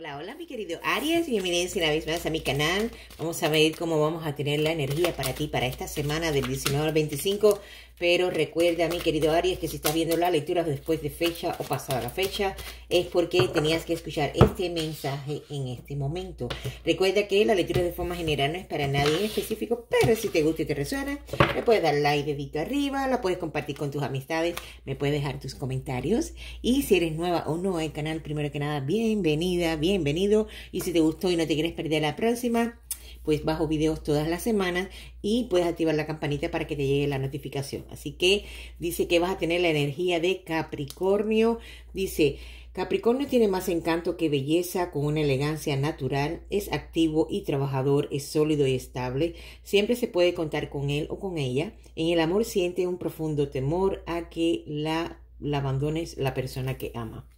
Hola, hola mi querido Aries, bienvenidos una vez más a mi canal. Vamos a ver cómo vamos a tener la energía para ti para esta semana del 19 al 25. Pero recuerda mi querido Aries que si estás viendo la lectura después de fecha o pasada la fecha es porque tenías que escuchar este mensaje en este momento. Recuerda que la lectura de forma general no es para nadie en específico, pero si te gusta y te resuena, me puedes dar like dedito arriba, la puedes compartir con tus amistades, me puedes dejar tus comentarios. Y si eres nueva o no al canal, primero que nada, bienvenida bienvenido. Y si te gustó y no te quieres perder la próxima, pues bajo videos todas las semanas y puedes activar la campanita para que te llegue la notificación. Así que dice que vas a tener la energía de Capricornio. Dice, Capricornio tiene más encanto que belleza, con una elegancia natural, es activo y trabajador, es sólido y estable, siempre se puede contar con él o con ella. En el amor siente un profundo temor a que la, la abandones la persona que ama.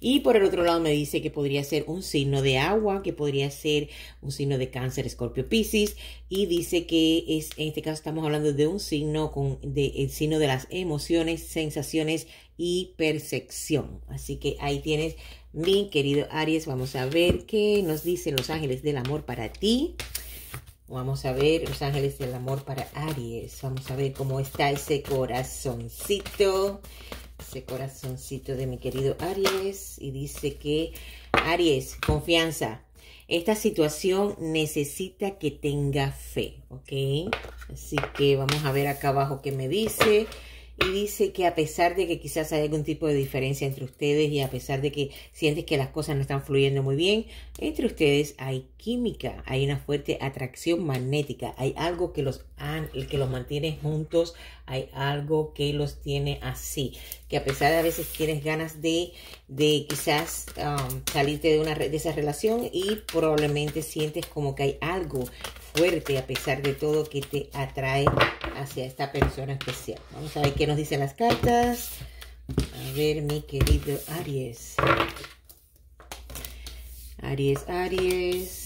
Y por el otro lado me dice que podría ser un signo de agua, que podría ser un signo de cáncer, escorpio, piscis. Y dice que es, en este caso estamos hablando de un signo, con, el signo de las emociones, sensaciones y percepción. Así que ahí tienes mi querido Aries. Vamos a ver qué nos dicen los ángeles del amor para ti. Vamos a ver los ángeles del amor para Aries. Vamos a ver cómo está ese corazoncito ese corazoncito de mi querido Aries y dice que Aries, confianza. Esta situación necesita que tenga fe, ¿ok? Así que vamos a ver acá abajo qué me dice. Y dice que a pesar de que quizás hay algún tipo de diferencia entre ustedes y a pesar de que sientes que las cosas no están fluyendo muy bien, entre ustedes hay química, hay una fuerte atracción magnética, hay algo que los, que los mantiene juntos, hay algo que los tiene así que a pesar de a veces tienes ganas de, de quizás um, salirte de, una, de esa relación y probablemente sientes como que hay algo fuerte a pesar de todo que te atrae hacia esta persona especial. Vamos a ver qué nos dicen las cartas. A ver, mi querido Aries. Aries, Aries.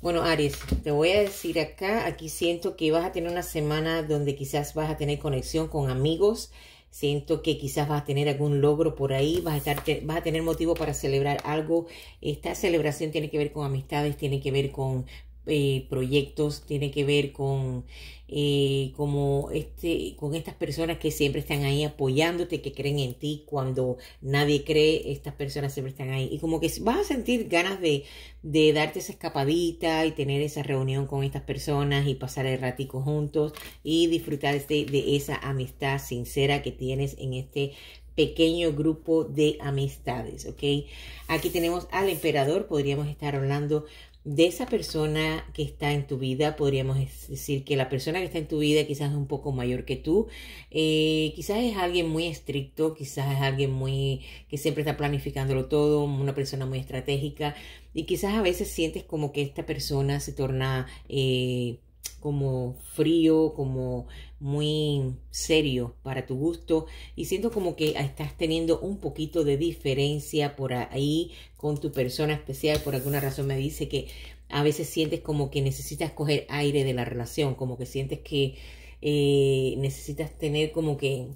Bueno, Aries, te voy a decir acá, aquí siento que vas a tener una semana donde quizás vas a tener conexión con amigos, siento que quizás vas a tener algún logro por ahí, vas a, estar, vas a tener motivo para celebrar algo. Esta celebración tiene que ver con amistades, tiene que ver con eh, proyectos, tiene que ver con, eh, como este, con estas personas que siempre están ahí apoyándote, que creen en ti cuando nadie cree, estas personas siempre están ahí. Y como que vas a sentir ganas de, de darte esa escapadita y tener esa reunión con estas personas y pasar el ratico juntos y disfrutar de esa amistad sincera que tienes en este pequeño grupo de amistades, ¿ok? Aquí tenemos al emperador, podríamos estar hablando de esa persona que está en tu vida, podríamos decir que la persona que está en tu vida quizás es un poco mayor que tú, eh, quizás es alguien muy estricto, quizás es alguien muy que siempre está planificándolo todo, una persona muy estratégica y quizás a veces sientes como que esta persona se torna eh, como frío, como muy serio para tu gusto y siento como que estás teniendo un poquito de diferencia por ahí con tu persona especial. Por alguna razón me dice que a veces sientes como que necesitas coger aire de la relación, como que sientes que eh, necesitas tener como que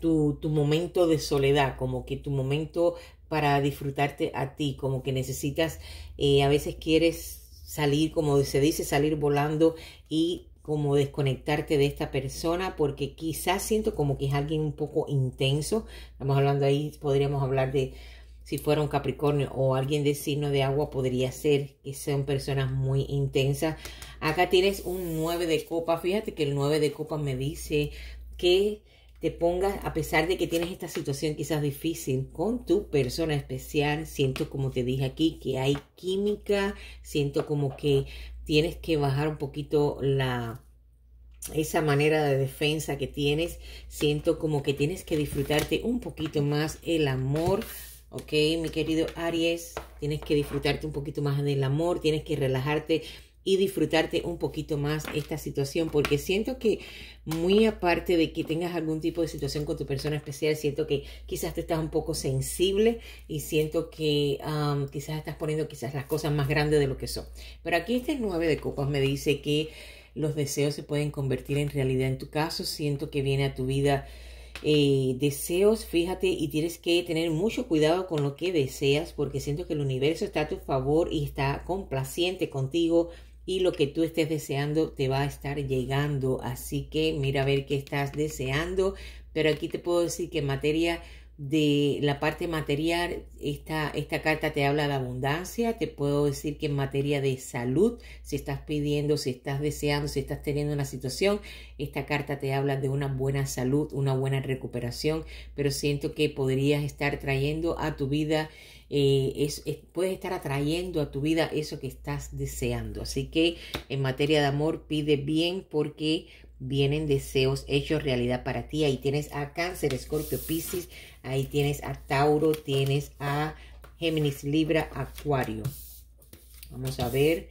tu, momento de soledad, como que tu momento para disfrutarte a ti, como que necesitas, eh, a veces quieres salir, como se dice, salir volando y como desconectarte de esta persona porque quizás siento como que es alguien un poco intenso. Estamos hablando ahí, podríamos hablar de si fuera un Capricornio o alguien de signo de agua, podría ser que sean personas muy intensas. Acá tienes un 9 de copa. Fíjate que el 9 de copa me dice que te pongas, a pesar de que tienes esta situación quizás difícil con tu persona especial, siento como te dije aquí que hay química, siento como que tienes que bajar un poquito la esa manera de defensa que tienes, siento como que tienes que disfrutarte un poquito más el amor, ok, mi querido Aries, tienes que disfrutarte un poquito más del amor, tienes que relajarte y disfrutarte un poquito más esta situación, porque siento que muy aparte de que tengas algún tipo de situación con tu persona especial, siento que quizás te estás un poco sensible y siento que quizás estás poniendo quizás las cosas más grandes de lo que son. Pero aquí este 9 de copas me dice que los deseos se pueden convertir en realidad. En tu caso, siento que viene a tu vida eh, deseos, fíjate, y tienes que tener mucho cuidado con lo que deseas, porque siento que el universo está a tu favor y está complaciente contigo y lo que tú estés deseando te va a estar llegando. Así que mira a ver qué estás deseando, pero aquí te puedo decir que en materia de la parte material, esta, esta, carta te habla de abundancia, te puedo decir que en materia de salud, si estás pidiendo, si estás deseando, si estás teniendo una situación, esta carta te habla de una buena salud, una buena recuperación, pero siento que podrías estar trayendo a tu vida, eh, puedes estar atrayendo a tu vida eso que estás deseando. Así que en materia de amor pide bien porque vienen deseos hechos realidad para ti. Ahí tienes a Cáncer, Escorpio, Pisces. ahí tienes a Tauro, tienes a Géminis, Libra, Acuario. Vamos a ver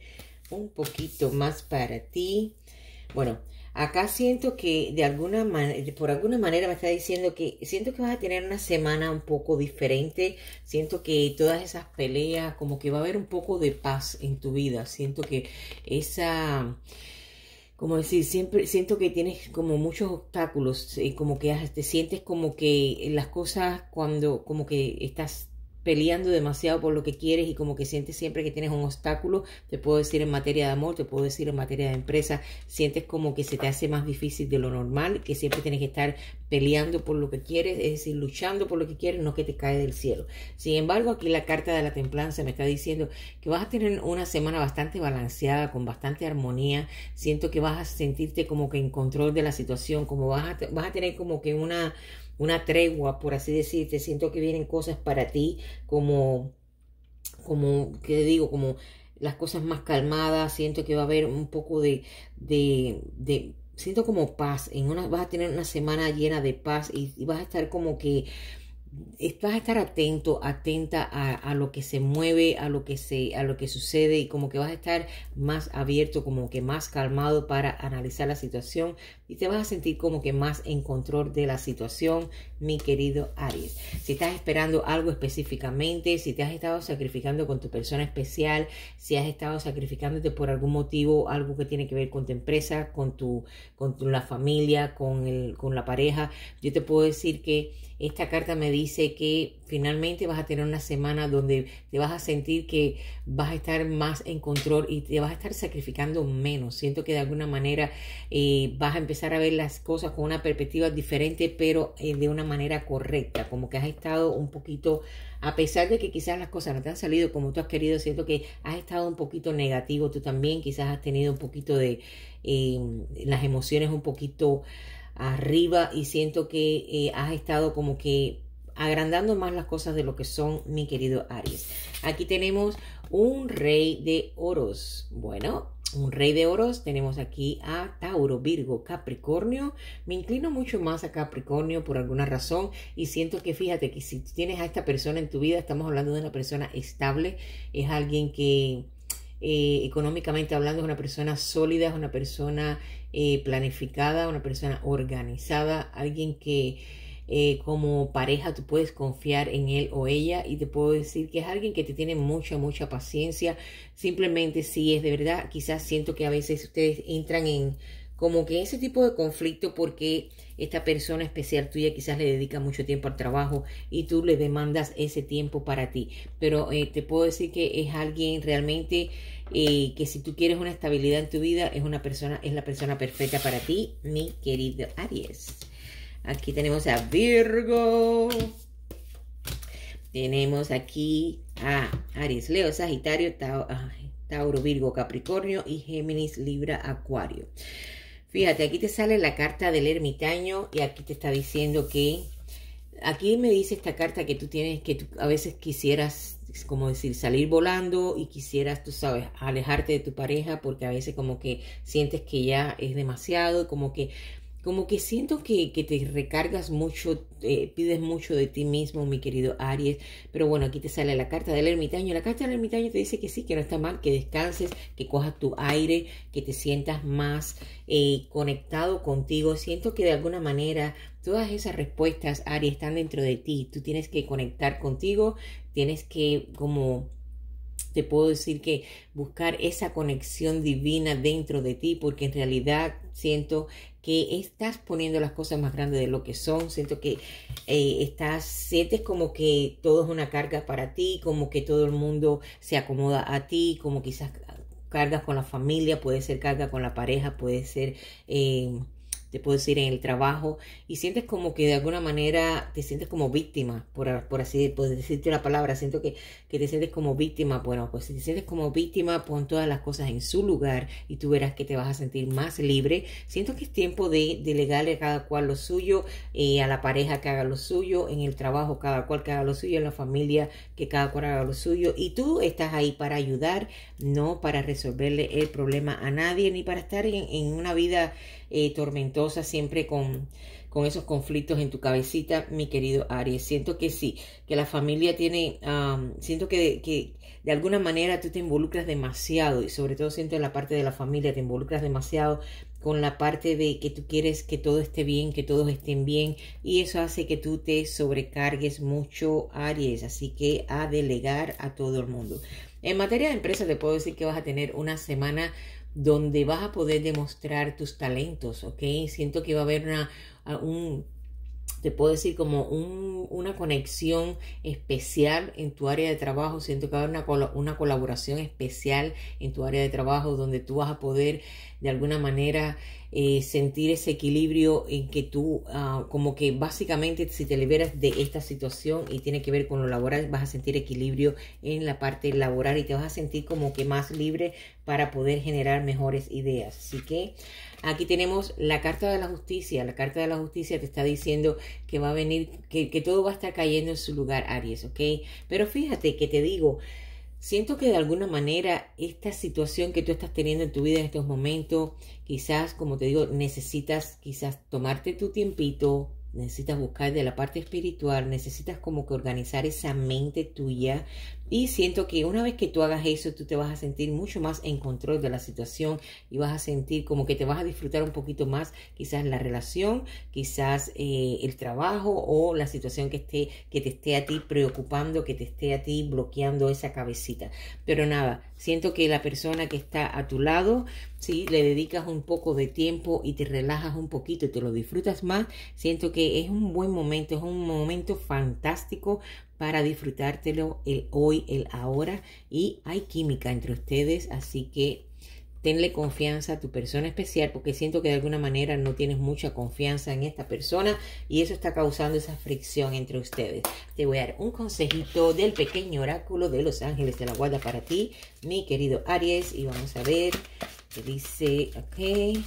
un poquito más para ti. Bueno, acá siento que de alguna manera, por alguna manera me está diciendo que siento que vas a tener una semana un poco diferente. Siento que todas esas peleas, como que va a haber un poco de paz en tu vida. Siento que esa como decir, siempre siento que tienes como muchos obstáculos, y eh, como que te sientes como que las cosas cuando, como que estás peleando demasiado por lo que quieres y como que sientes siempre que tienes un obstáculo, te puedo decir en materia de amor, te puedo decir en materia de empresa, sientes como que se te hace más difícil de lo normal, que siempre tienes que estar peleando por lo que quieres, es decir, luchando por lo que quieres, no que te cae del cielo. Sin embargo, aquí la carta de la templanza me está diciendo que vas a tener una semana bastante balanceada, con bastante armonía, siento que vas a sentirte como que en control de la situación, como vas a, vas a tener como que una una tregua, por así decirte. Siento que vienen cosas para ti como, como, ¿qué digo? Como las cosas más calmadas. Siento que va a haber un poco de, de, de siento como paz. En una, vas a tener una semana llena de paz y vas a estar como que vas a estar atento, atenta a, a, lo que se mueve, a lo que, se, a lo que sucede y como que vas a estar más abierto, como que más calmado para analizar la situación y te vas a sentir como que más en control de la situación, mi querido Aries. Si estás esperando algo específicamente, si te has estado sacrificando con tu persona especial, si has estado sacrificándote por algún motivo, algo que tiene que ver con tu empresa, con tu, con tu, la familia, con, el, con la pareja, yo te puedo decir que esta carta me dice que Finalmente vas a tener una semana donde te vas a sentir que vas a estar más en control y te vas a estar sacrificando menos. Siento que de alguna manera eh, vas a empezar a ver las cosas con una perspectiva diferente, pero eh, de una manera correcta. Como que has estado un poquito, a pesar de que quizás las cosas no te han salido como tú has querido, siento que has estado un poquito negativo tú también. Quizás has tenido un poquito de em, las emociones un poquito arriba y siento que eh, has estado como que agrandando más las cosas de lo que son, mi querido Aries. Aquí tenemos un rey de oros. Bueno, un rey de oros, tenemos aquí a Tauro, Virgo, Capricornio. Me inclino mucho más a Capricornio por alguna razón y siento que fíjate que si tienes a esta persona en tu vida, estamos hablando de una persona estable, es alguien que eh, económicamente hablando es una persona sólida, es una persona eh, planificada, una persona organizada, alguien que eh, como pareja tú puedes confiar en él o ella y te puedo decir que es alguien que te tiene mucha, mucha paciencia. Simplemente si es de verdad, quizás siento que a veces ustedes entran en como que ese tipo de conflicto porque esta persona especial tuya quizás le dedica mucho tiempo al trabajo y tú le demandas ese tiempo para ti. Pero eh, te puedo decir que es alguien realmente eh, que si tú quieres una estabilidad en tu vida es una persona, es la persona perfecta para ti, mi querido Aries. Aquí tenemos a Virgo. Tenemos aquí a Aries, Leo, Sagitario, Tauro, Virgo, Capricornio y Géminis, Libra, Acuario. Fíjate, aquí te sale la carta del ermitaño y aquí te está diciendo que... Aquí me dice esta carta que tú tienes, que tú a veces quisieras, como decir, salir volando y quisieras, tú sabes, alejarte de tu pareja porque a veces como que sientes que ya es demasiado, como que como que siento que, te recargas mucho, eh, pides mucho de ti mismo, mi querido Aries. Pero bueno, aquí te sale la carta del ermitaño. La carta del ermitaño te dice que sí, que no está mal, que descanses, que cojas tu aire, que te sientas más eh, conectado contigo. Siento que de alguna manera todas esas respuestas, Aries, están dentro de ti. Tú tienes que conectar contigo, tienes que como te puedo decir que buscar esa conexión divina dentro de ti, porque en realidad siento que estás poniendo las cosas más grandes de lo que son, siento que eh, estás, sientes como que todo es una carga para ti, como que todo el mundo se acomoda a ti, como quizás cargas con la familia, puede ser carga con la pareja, puede ser... Eh, te puedo decir, en el trabajo, y sientes como que de alguna manera te sientes como víctima, por, así decirte la palabra, siento que, te sientes como víctima. Bueno, pues si te sientes como víctima, pon todas las cosas en su lugar y tú verás que te vas a sentir más libre. Siento que es tiempo de delegarle a cada cual lo suyo, eh, a la pareja que haga lo suyo, en el trabajo cada cual que haga lo suyo, en la familia que cada cual haga lo suyo, y tú estás ahí para ayudar, no para resolverle el problema a nadie, ni para estar en, una vida eh, tormentosa siempre con, con esos conflictos en tu cabecita, mi querido Aries. Siento que sí, que la familia tiene, siento que, que, de alguna manera tú te involucras demasiado y sobre todo siento en la parte de la familia te involucras demasiado con la parte de que tú quieres que todo esté bien, que todos estén bien y eso hace que tú te sobrecargues mucho, Aries, así que a delegar a todo el mundo. En materia de empresa te puedo decir que vas a tener una semana donde vas a poder demostrar tus talentos, ¿ok? Siento que va a haber una, un te puedo decir, como una conexión especial en tu área de trabajo. Siento que va a haber una, una colaboración especial en tu área de trabajo donde tú vas a poder de alguna manera eh, sentir ese equilibrio en que tú, ah, como que básicamente si te liberas de esta situación y tiene que ver con lo laboral, vas a sentir equilibrio en la parte laboral y te vas a sentir como que más libre para poder generar mejores ideas. Así que aquí tenemos la carta de la justicia. La carta de la justicia te está diciendo que va a venir, que, que todo va a estar cayendo en su lugar, Aries, ¿ok? Pero fíjate que te digo, Siento que de alguna manera esta situación que tú estás teniendo en tu vida en estos momentos, quizás, como te digo, necesitas quizás tomarte tu tiempito, necesitas buscar de la parte espiritual, necesitas como que organizar esa mente tuya y siento que una vez que tú hagas eso, tú te vas a sentir mucho más en control de la situación y vas a sentir como que te vas a disfrutar un poquito más quizás la relación, quizás eh, el trabajo o la situación que, esté, que te esté a ti preocupando, que te esté a ti bloqueando esa cabecita. Pero nada, siento que la persona que está a tu lado, si le dedicas un poco de tiempo y te relajas un poquito y te lo disfrutas más, siento que es un buen momento, es un momento fantástico para disfrutártelo el eh, hoy, el ahora y hay química entre ustedes, así que tenle confianza a tu persona especial porque siento que de alguna manera no tienes mucha confianza en esta persona y eso está causando esa fricción entre ustedes. Te voy a dar un consejito del pequeño oráculo de los ángeles de la guarda para ti, mi querido Aries, y vamos a ver qué dice, ok.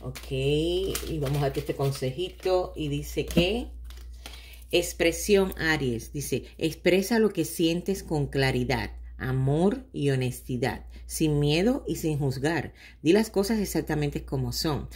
Ok, y vamos a ver este consejito y dice que Expresión Aries dice, expresa lo que sientes con claridad, amor y honestidad, sin miedo y sin juzgar. Di las cosas exactamente como son.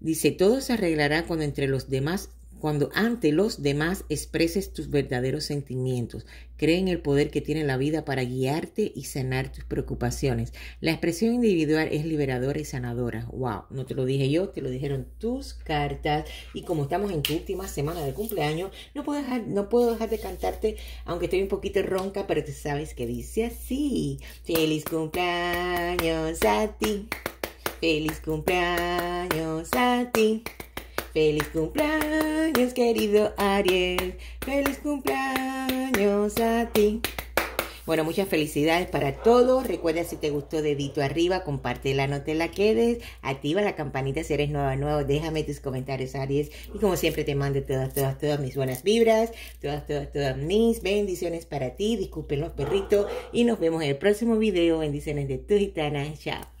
Dice, todo se arreglará cuando entre los demás cuando ante los demás expreses tus verdaderos sentimientos. Cree en el poder que tiene la vida para guiarte y sanar tus preocupaciones. La expresión individual es liberadora y sanadora. ¡Wow! No te lo dije yo, te lo dijeron tus cartas. Y como estamos en tu última semana de cumpleaños, no puedo dejar, no puedo dejar de cantarte, aunque estoy un poquito ronca, pero tú sabes que dice así. ¡Feliz cumpleaños a ti! ¡Feliz cumpleaños a ti! Feliz cumpleaños, querido Aries, Feliz cumpleaños a ti. Bueno, muchas felicidades para todos. Recuerda si te gustó, dedito arriba, compártela, no te la quedes. Activa la campanita si eres nueva nuevo. Déjame tus comentarios, Aries. Y como siempre te mando todas, todas, todas mis buenas vibras, todas, todas, todas mis bendiciones para ti. Disculpen los perritos y nos vemos en el próximo video. Bendiciones de tu gitana. Chao.